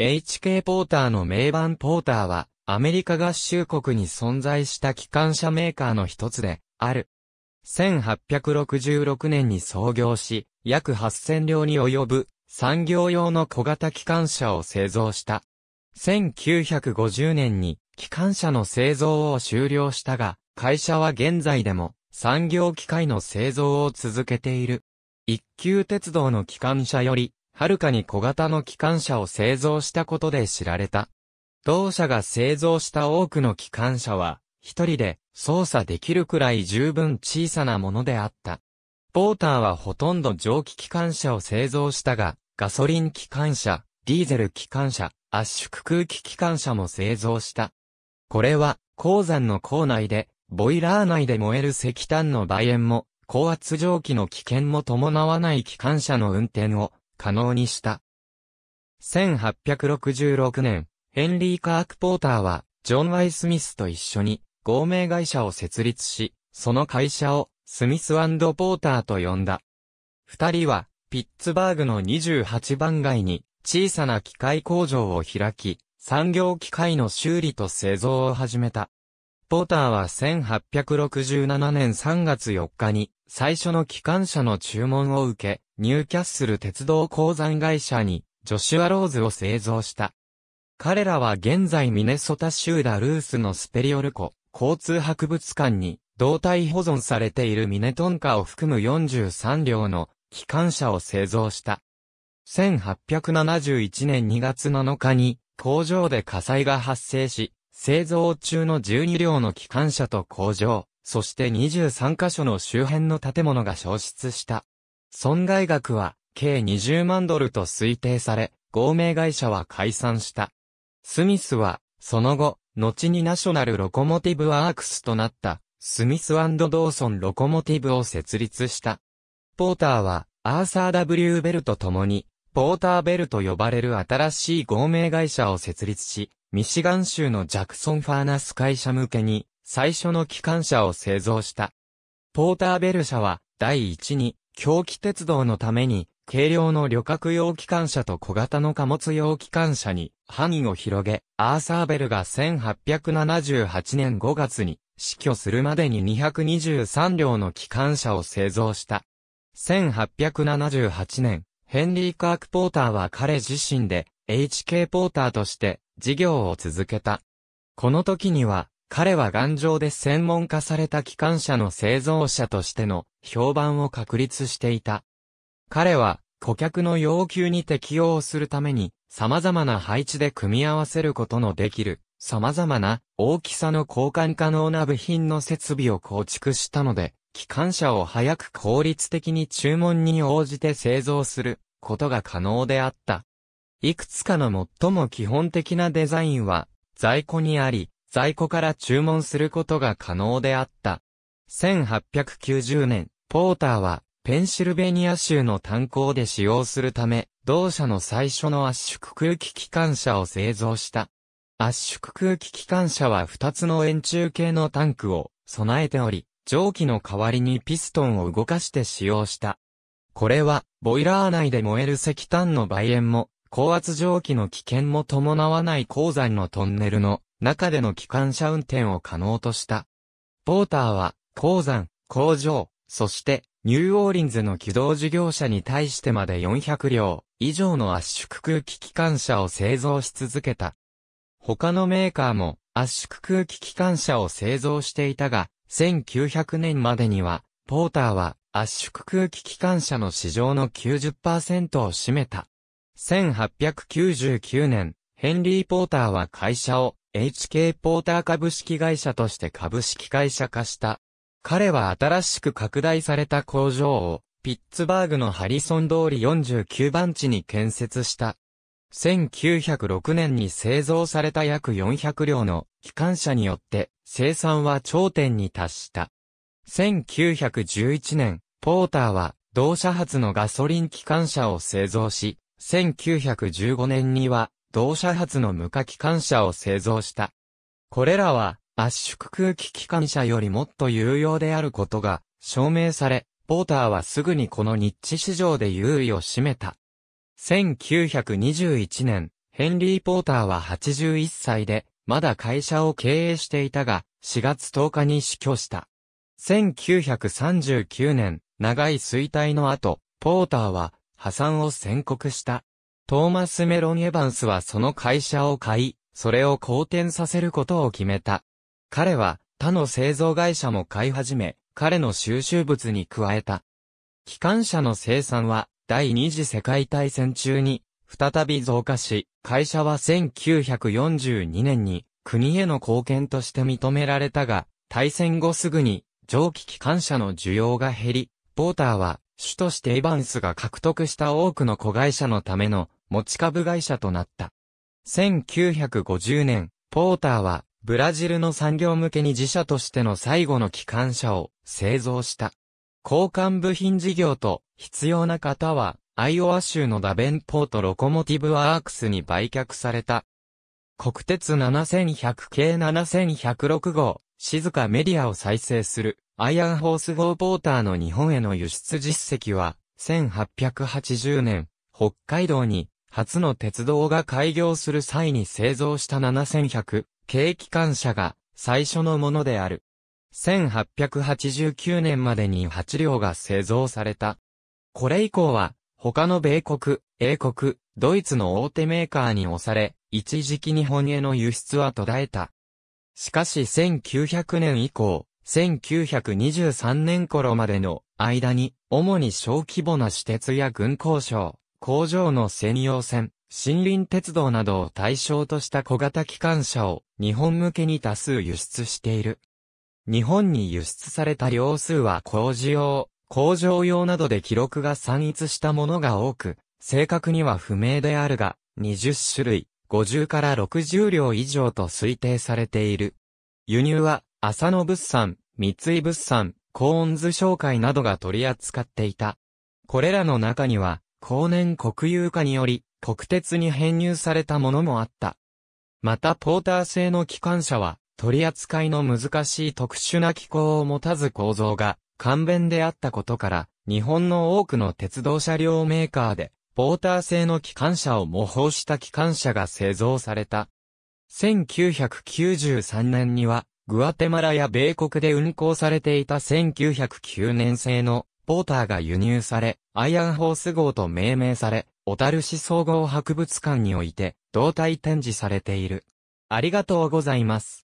HK ポーターの名盤ポーターは、アメリカ合衆国に存在した機関車メーカーの一つで、ある。1866年に創業し、約8000両に及ぶ産業用の小型機関車を製造した。1950年に機関車の製造を終了したが、会社は現在でも産業機械の製造を続けている。一級鉄道の機関車よりはるかに小型の機関車を製造したことで知られた。同社が製造した多くの機関車は、一人で操作できるくらい十分小さなものであった。ポーターはほとんど蒸気機関車を製造したが、ガソリン機関車、ディーゼル機関車、圧縮空気機関車も製造した。これは、鉱山の構内で、ボイラー内で燃える石炭の梅煙も、高圧蒸気の危険も伴わない機関車の運転を可能にした。1866年、ヘンリー・カーク・ポーターは、ジョン・ワイ・スミスと一緒に、合名会社を設立し、その会社を、スミスポーターと呼んだ。二人は、ピッツバーグの28番街に、小さな機械工場を開き、産業機械の修理と製造を始めた。ポーターは1867年3月4日に最初の機関車の注文を受け、ニューキャッスル鉄道鉱山会社にジョシュア・ローズを製造した。彼らは現在ミネソタ州ダルースのスペリオル湖交通博物館に胴体保存されているミネトンカを含む43両の機関車を製造した。1871年2月7日に工場で火災が発生し、製造中の12両の機関車と工場、そして23カ所の周辺の建物が消失した。損害額は計20万ドルと推定され、合名会社は解散した。スミスは、その後、後にナショナルロコモティブワークスとなった、スミスドーソンロコモティブを設立した。ポーターは、アーサー・ W・ ベルと共に、ポーターベルと呼ばれる新しい合名会社を設立し、ミシガン州のジャクソンファーナス会社向けに、最初の機関車を製造した。ポーターベル社は、第一に、狂気鉄道のために、軽量の旅客用機関車と小型の貨物用機関車に範囲を広げ、アーサーベルが1878年5月に死去するまでに223両の機関車を製造した。1878年、ヘンリー・カーク・ポーターは彼自身で HK ポーターとして事業を続けた。この時には、彼は頑丈で専門化された機関車の製造者としての評判を確立していた。彼は顧客の要求に適応するために様々な配置で組み合わせることのできる様々な大きさの交換可能な部品の設備を構築したので、機関車を早く効率的に注文に応じて製造することが可能であった。いくつかの最も基本的なデザインは、在庫にあり、在庫から注文することが可能であった。1890年、ポーターは、ペンシルベニア州の炭鉱で使用するため、同社の最初の圧縮空気機関車を製造した。圧縮空気機関車は2つの円柱形のタンクを備えており、蒸気の代わりにピストンを動かして使用した。これは、ボイラー内で燃える石炭の倍円も、高圧蒸気の危険も伴わない鉱山のトンネルの中での機関車運転を可能とした。ポーターは、鉱山、工場、そして、ニューオーリンズの軌道事業者に対してまで400両以上の圧縮空気機関車を製造し続けた。他のメーカーも圧縮空気機関車を製造していたが、1900年までには、ポーターは圧縮空気機関車の市場の90%を占めた。1899年、ヘンリー・ポーターは会社を HK ポーター株式会社として株式会社化した。彼は新しく拡大された工場をピッツバーグのハリソン通り49番地に建設した。1906年に製造された約400両の機関車によって生産は頂点に達した。1911年、ポーターは同社発のガソリン機関車を製造し、1915年には、同社発の無価機関車を製造した。これらは、圧縮空気機関車よりもっと有用であることが証明され、ポーターはすぐにこのニッチ市場で優位を占めた。1921年、ヘンリー・ポーターは81歳で、まだ会社を経営していたが、4月10日に死去した。1939年、長い衰退の後、ポーターは破産を宣告した。トーマス・メロン・エヴァンスはその会社を買い、それを好転させることを決めた。彼は他の製造会社も買い始め、彼の収集物に加えた。機関車の生産は第二次世界大戦中に再び増加し、会社は1942年に国への貢献として認められたが、大戦後すぐに蒸気機関車の需要が減り、ポーターは主としてエバンスが獲得した多くの子会社のための持ち株会社となった。1950年、ポーターはブラジルの産業向けに自社としての最後の機関車を製造した。交換部品事業と必要な方はアイオワ州のダベンポートロコモティブワークスに売却された。国鉄7100系7106号、静かメディアを再生する。アイアンホースーポーターの日本への輸出実績は、1880年、北海道に初の鉄道が開業する際に製造した7100軽機関車が最初のものである。1889年までに8両が製造された。これ以降は他の米国、英国、ドイツの大手メーカーに押され、一時期日本への輸出は途絶えた。しかし1900年以降、1923年頃までの間に、主に小規模な私鉄や軍工省、工場の専用線、森林鉄道などを対象とした小型機関車を日本向けに多数輸出している。日本に輸出された両数は工事用、工場用などで記録が散逸したものが多く、正確には不明であるが、20種類、50から60両以上と推定されている。輸入は浅野物産、三井物産、コーンズ商会などが取り扱っていた。これらの中には、後年国有化により、国鉄に編入されたものもあった。またポーター製の機関車は、取り扱いの難しい特殊な機構を持たず構造が、簡便であったことから、日本の多くの鉄道車両メーカーで、ポーター製の機関車を模倣した機関車が製造された。1993年には、グアテマラや米国で運行されていた1909年製のポーターが輸入され、アイアンホース号と命名され、小樽市総合博物館において、胴体展示されている。ありがとうございます。